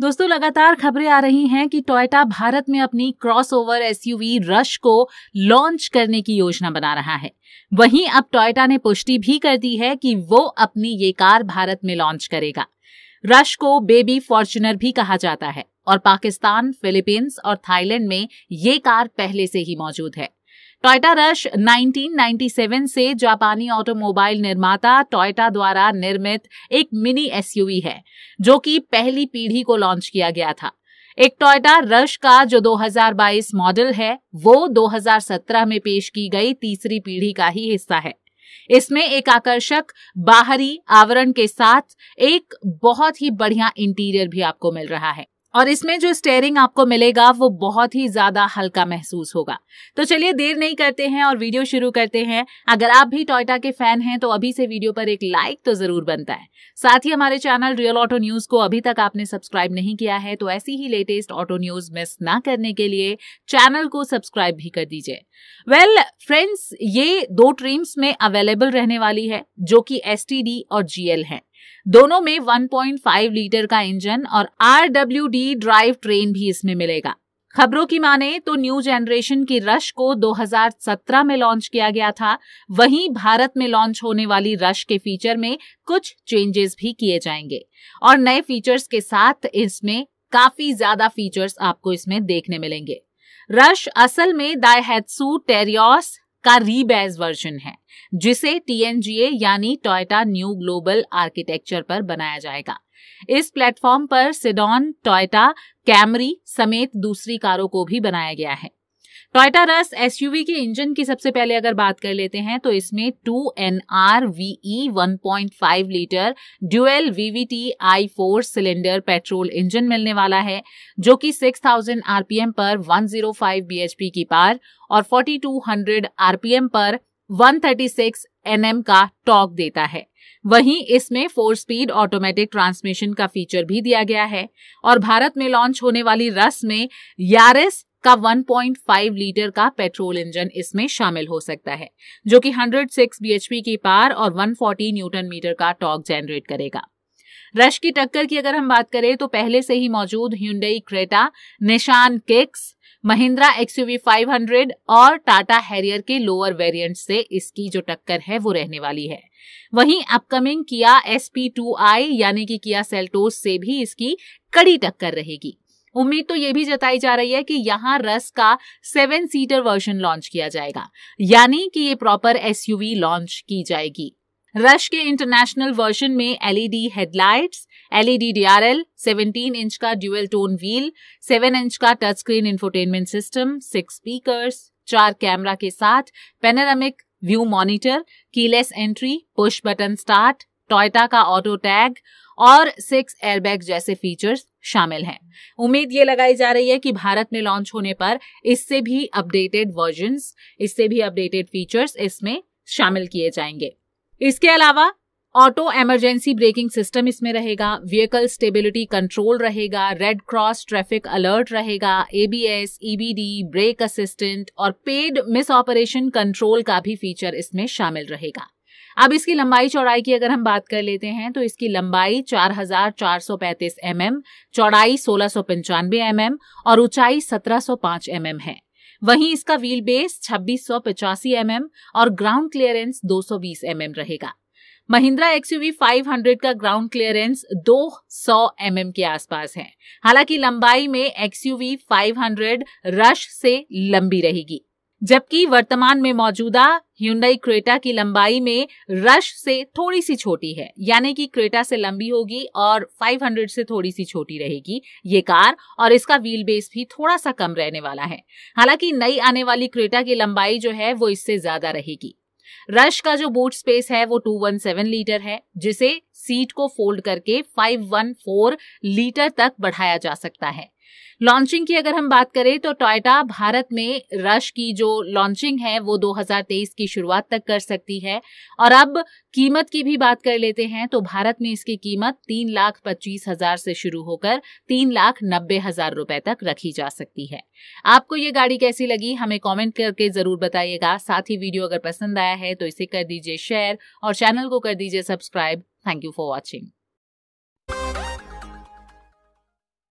दोस्तों लगातार खबरें आ रही हैं कि टोयोटा भारत में अपनी क्रॉसओवर एसयूवी रश को लॉन्च करने की योजना बना रहा है वहीं अब टोयोटा ने पुष्टि भी कर दी है कि वो अपनी ये कार भारत में लॉन्च करेगा रश को बेबी फॉर्चुनर भी कहा जाता है और पाकिस्तान फिलीपींस और थाईलैंड में ये कार पहले से ही मौजूद है टोयटा रश 1997 से जापानी ऑटोमोबाइल निर्माता टोयटा द्वारा निर्मित एक मिनी एसयूवी है जो कि पहली पीढ़ी को लॉन्च किया गया था एक टोयटा रश का जो 2022 मॉडल है वो 2017 में पेश की गई तीसरी पीढ़ी का ही हिस्सा है इसमें एक आकर्षक बाहरी आवरण के साथ एक बहुत ही बढ़िया इंटीरियर भी आपको मिल रहा है और इसमें जो स्टेयरिंग आपको मिलेगा वो बहुत ही ज्यादा हल्का महसूस होगा तो चलिए देर नहीं करते हैं और वीडियो शुरू करते हैं अगर आप भी टोयटा के फैन हैं तो अभी से वीडियो पर एक लाइक तो जरूर बनता है साथ ही हमारे चैनल रियल ऑटो न्यूज को अभी तक आपने सब्सक्राइब नहीं किया है तो ऐसी ही लेटेस्ट ऑटो न्यूज मिस ना करने के लिए चैनल को सब्सक्राइब भी कर दीजिए वेल फ्रेंड्स ये दो ट्रीम्स में अवेलेबल रहने वाली है जो कि एस और जीएल है दोनों में 1.5 लीटर का इंजन और डी ड्राइव ट्रेन भी इसमें मिलेगा खबरों की माने तो न्यू जनरेशन की रश को 2017 में लॉन्च किया गया था वहीं भारत में लॉन्च होने वाली रश के फीचर में कुछ चेंजेस भी किए जाएंगे और नए फीचर्स के साथ इसमें काफी ज्यादा फीचर्स आपको इसमें देखने मिलेंगे रश असल में दायहत्सू टेरियोस का रीबैज वर्जन है जिसे टीएनजीए यानी टोयोटा न्यू ग्लोबल आर्किटेक्चर पर बनाया जाएगा इस प्लेटफॉर्म पर सिडॉन टोयोटा कैमरी समेत दूसरी कारों को भी बनाया गया है टोयटा रस एस के इंजन की सबसे पहले अगर बात कर लेते हैं तो इसमें two N R VE one point five litre dual VVT i four cylinder petrol engine मिलने वाला है जो कि थाउजेंड आरपीएम पर वन जीरो फाइव बीएचपी की पार और फोर्टी टू हंड्रेड आरपीएम पर वन थर्टी सिक्स एनएम का टॉक देता है वहीं इसमें फोर स्पीड ऑटोमेटिक ट्रांसमिशन का फीचर भी दिया गया है और भारत में लॉन्च होने वाली रस में यारिस का 1.5 लीटर का पेट्रोल इंजन इसमें शामिल हो सकता है जो कि 106 बीएचपी की पार और 140 न्यूटन मीटर का टॉर्क जनरेट करेगा रश की टक्कर की अगर हम बात करें तो पहले से ही मौजूद Hyundai Creta Nissan Kicks Mahindra XUV 500 और टाटा हैरियर के लोअर वेरिएंट से इसकी जो टक्कर है वो रहने वाली है वहीं अपकमिंग किया एस पी टू आई यानी कि किया सेल्टोस से भी इसकी कड़ी टक्कर रहेगी उम्मीद तो ये भी जताई जा रही है कि यहाँ रस का सेवन सीटर वर्जन लॉन्च किया जाएगा यानी कि ये प्रॉपर एसयूवी लॉन्च की जाएगी रश के इंटरनेशनल वर्जन में LED headlights LED DRL 17 inch का ड्यूएल टोन व्हील 7 इंच का touch screen infotainment system six speakers चार कैमरा के साथ panoramic view monitor keyless entry push button start Toyota का ऑटो टैग और सिक्स एयरबैग जैसे features शामिल हैं उम्मीद ये लगाई जा रही है कि भारत में लॉन्च होने पर इससे भी अपडेटेड वर्जन इससे भी अपडेटेड फीचर्स इसमें शामिल किए जाएंगे इसके अलावा ऑटो एमरजेंसी ब्रेकिंग सिस्टम इसमें रहेगा व्हीकल स्टेबिलिटी कंट्रोल रहेगा रेड क्रॉस ट्रैफिक अलर्ट रहेगा एबीएस ईबीडी ब्रेक असिस्टेंट और पेड मिस ऑपरेशन कंट्रोल का भी फीचर इसमें शामिल रहेगा अब इसकी लंबाई चौड़ाई की अगर हम बात कर लेते हैं तो इसकी लंबाई 4,435 एमएम, चौड़ाई सोलह सौ एम एमएम और ऊंचाई 1,705 एमएम है वहीं इसका व्हील बेस छब्बीस सौ पचासी एमएम और ग्राउंड क्लियरेंस 220 एमएम रहेगा महिंद्रा एक्सयूवी 500 का ग्राउंड क्लियरेंस 200 एम के आसपास है हालांकि लंबाई में एक्सयूवी 500 रश से लंबी रहेगी जबकि वर्तमान में मौजूदा ह्यूंडई क्रेटा की लंबाई में रश से थोड़ी सी छोटी है यानी कि क्रेटा से लंबी होगी और 500 से थोड़ी सी छोटी रहेगी ये कार और इसका व्हील बेस भी थोड़ा सा कम रहने वाला है हालांकि नई आने वाली क्रेटा की लंबाई जो है वो इससे ज्यादा रहेगी रश का जो बूट स्पेस है वो 217 लीटर है जिसे सीट को फोल्ड करके 514 लीटर तक बढ़ाया जा सकता है लॉन्चिंग की अगर हम बात करें तो टोयोटा भारत में रश की जो लॉन्चिंग है वो 2023 की शुरुआत तक कर सकती है और अब कीमत की भी बात कर लेते हैं तो भारत में इसकी कीमत तीन लाख पच्चीस हजार से शुरू होकर तीन लाख नब्बे हजार रुपए तक रखी जा सकती है आपको ये गाड़ी कैसी लगी हमें कमेंट करके जरूर बताइएगा साथ ही वीडियो अगर पसंद आया है तो इसे कर दीजिए शेयर और चैनल को कर दीजिए subscribe thank you for watching